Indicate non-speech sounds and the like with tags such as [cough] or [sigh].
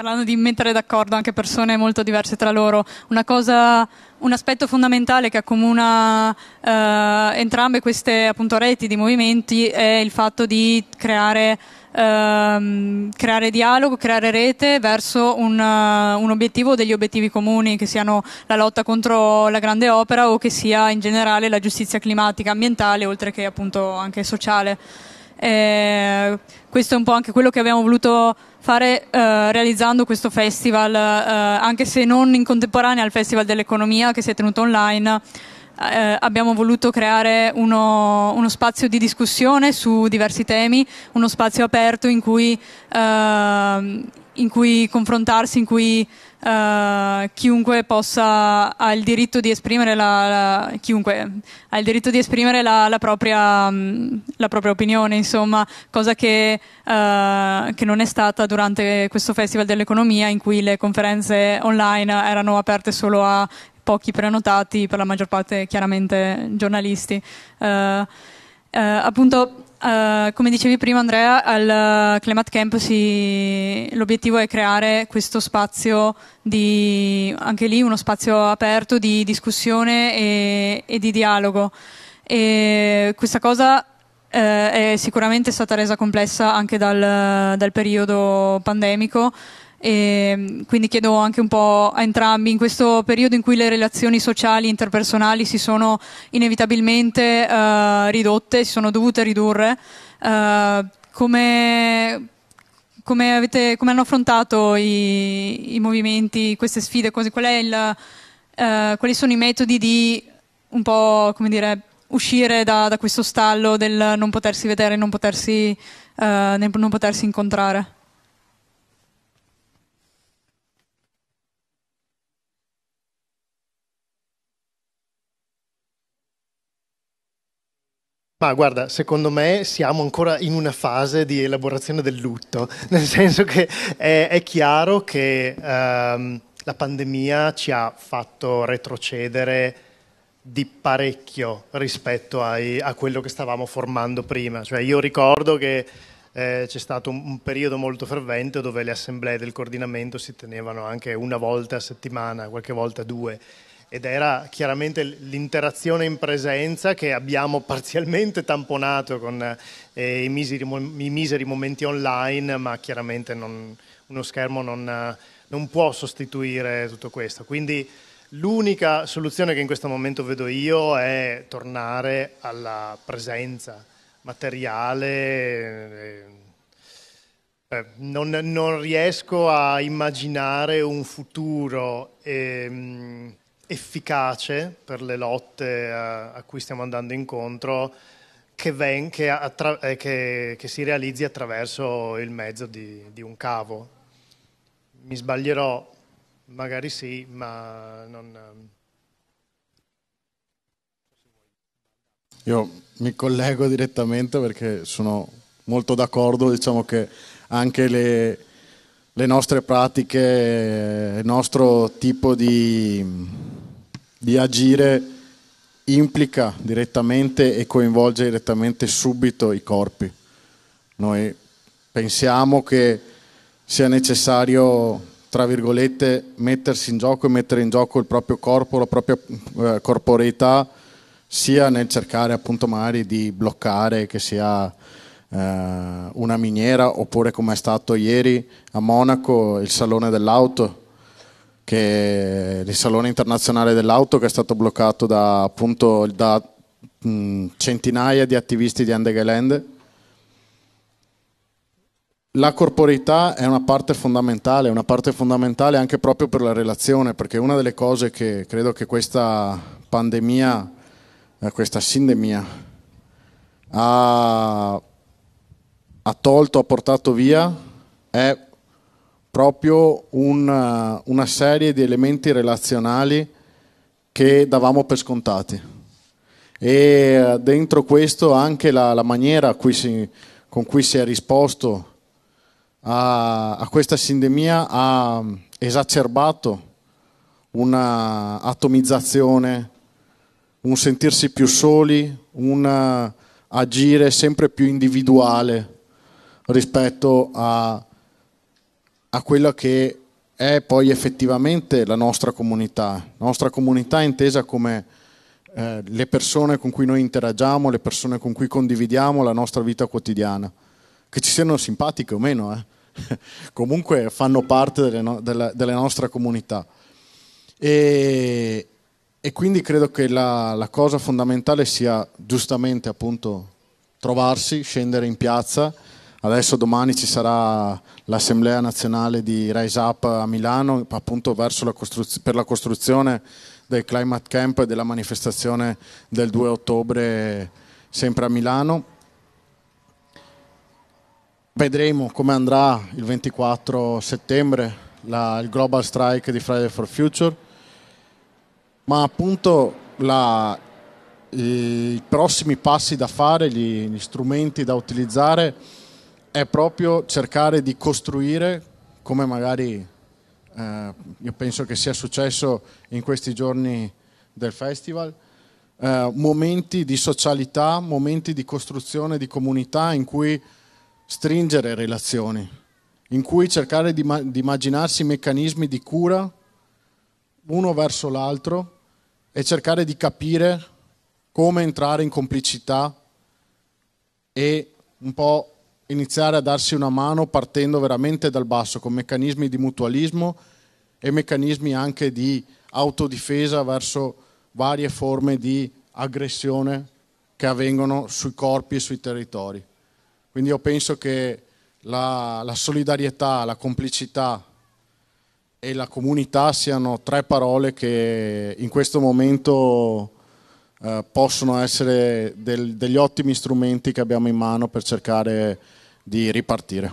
parlando di mettere d'accordo anche persone molto diverse tra loro, cosa, un aspetto fondamentale che accomuna eh, entrambe queste appunto, reti di movimenti è il fatto di creare, ehm, creare dialogo, creare rete verso un, uh, un obiettivo o degli obiettivi comuni, che siano la lotta contro la grande opera o che sia in generale la giustizia climatica, ambientale, oltre che appunto anche sociale. Eh, questo è un po' anche quello che abbiamo voluto fare eh, realizzando questo festival, eh, anche se non in contemporanea al Festival dell'Economia che si è tenuto online. Eh, abbiamo voluto creare uno, uno, spazio di discussione su diversi temi, uno spazio aperto in cui ehm, in cui confrontarsi, in cui uh, chiunque possa ha il diritto di esprimere la, la chiunque ha il diritto di esprimere la, la, propria, mh, mm, la propria, opinione, insomma, cosa che, uh, che, non è stata durante questo Festival dell'Economia in cui le conferenze online erano aperte solo a pochi prenotati, per la maggior parte chiaramente giornalisti. Uh, appunto Uh, come dicevi prima Andrea, al eh, Climate Camp si... l'obiettivo è creare questo spazio, di... anche lì uno spazio aperto di discussione e, e di dialogo. E questa cosa uh, è sicuramente stata resa complessa anche dal, dal periodo pandemico e ehm, quindi chiedo anche un po' a entrambi, in questo periodo in cui le relazioni sociali interpersonali si sono inevitabilmente uh, ridotte, si sono dovute ridurre, uh, come, come, avete, come, hanno affrontato i, i movimenti queste sfide? Qual il, uh, quali sono i metodi di un po' come dire uscire da, da questo stallo del non potersi vedere, non potersi, non potersi incontrare? Ma guarda, secondo me siamo ancora in una fase di elaborazione del lutto, [laughs] nel senso che è, è chiaro che ehm, la pandemia ci ha fatto retrocedere di parecchio rispetto ai, a quello che stavamo formando prima. Cioè io ricordo che eh, c'è stato un, un, periodo molto fervente dove le assemblee del coordinamento si tenevano anche una volta a settimana, qualche volta due ed era chiaramente l'interazione in presenza che abbiamo [laughs] parzialmente tamponato con eh, i, miseri, i, miseri, momenti online, ma chiaramente non, uno schermo non, non può sostituire tutto questo. Quindi l'unica soluzione che in questo momento vedo io è tornare alla presenza materiale. Eh, eh non, non, riesco a immaginare un futuro. Eh, efficace per le lotte a, eh, a cui stiamo andando incontro che, ven, che, attra, eh, che, che si realizzi attraverso il mezzo di, di, un cavo. Mi sbaglierò, magari sì, ma non... Ehm. Io mi collego direttamente perché sono molto d'accordo, diciamo che anche le, le nostre pratiche, il nostro tipo di di agire implica direttamente e coinvolge direttamente subito i corpi. Noi pensiamo che sia necessario, tra virgolette, mettersi in gioco e mettere in gioco il proprio corpo, la propria eh, corporeità, sia nel cercare appunto magari di bloccare che sia eh, una miniera oppure come è stato ieri a Monaco il salone dell'auto che il Salone Internazionale dell'Auto che è stato bloccato da, appunto, da mh, mm, centinaia di attivisti di Andegelände. La corporità è una parte fondamentale, una parte fondamentale anche proprio per la relazione, perché una delle cose che credo che questa pandemia, eh, questa sindemia, ha, ha tolto, ha portato via è proprio una, eh, una serie di elementi relazionali che davamo per scontati. E eh, dentro questo anche la, la maniera cui si, con cui si è risposto a, a questa sindemia ha esacerbato una atomizzazione, un sentirsi più soli, un eh, agire sempre più individuale rispetto a a quella che è poi effettivamente la nostra comunità, la nostra comunità intesa come eh, le persone con cui noi interagiamo, le persone con cui condividiamo la nostra vita quotidiana, che ci siano simpatiche o meno, eh? [laughs] comunque fanno parte delle no, della, della, nostra comunità. E, e quindi credo che la, la cosa fondamentale sia giustamente appunto trovarsi, scendere in piazza Adesso domani ci sarà l'Assemblea Nazionale di Rise Up a Milano appunto la per la costruzione del Climate Camp e della manifestazione del 2 ottobre sempre a Milano. Vedremo come andrà il 24 settembre la, il Global Strike di Friday for Future, ma appunto la, i prossimi passi da fare, gli, gli strumenti da utilizzare è proprio cercare di costruire, come magari eh, io penso che sia successo in questi giorni del festival, eh, momenti di socialità, momenti di costruzione di comunità in cui stringere relazioni, in cui cercare di, di immaginarsi meccanismi di cura uno verso l'altro e cercare di capire come entrare in complicità e un po' iniziare a darsi una mano partendo veramente dal basso con meccanismi di mutualismo e meccanismi anche di autodifesa verso varie forme di aggressione che avvengono sui corpi e sui territori. Quindi io penso che la, la solidarietà, la complicità e la comunità siano tre parole che in questo momento eh, possono essere del, degli ottimi strumenti che abbiamo in mano per cercare di di ripartire.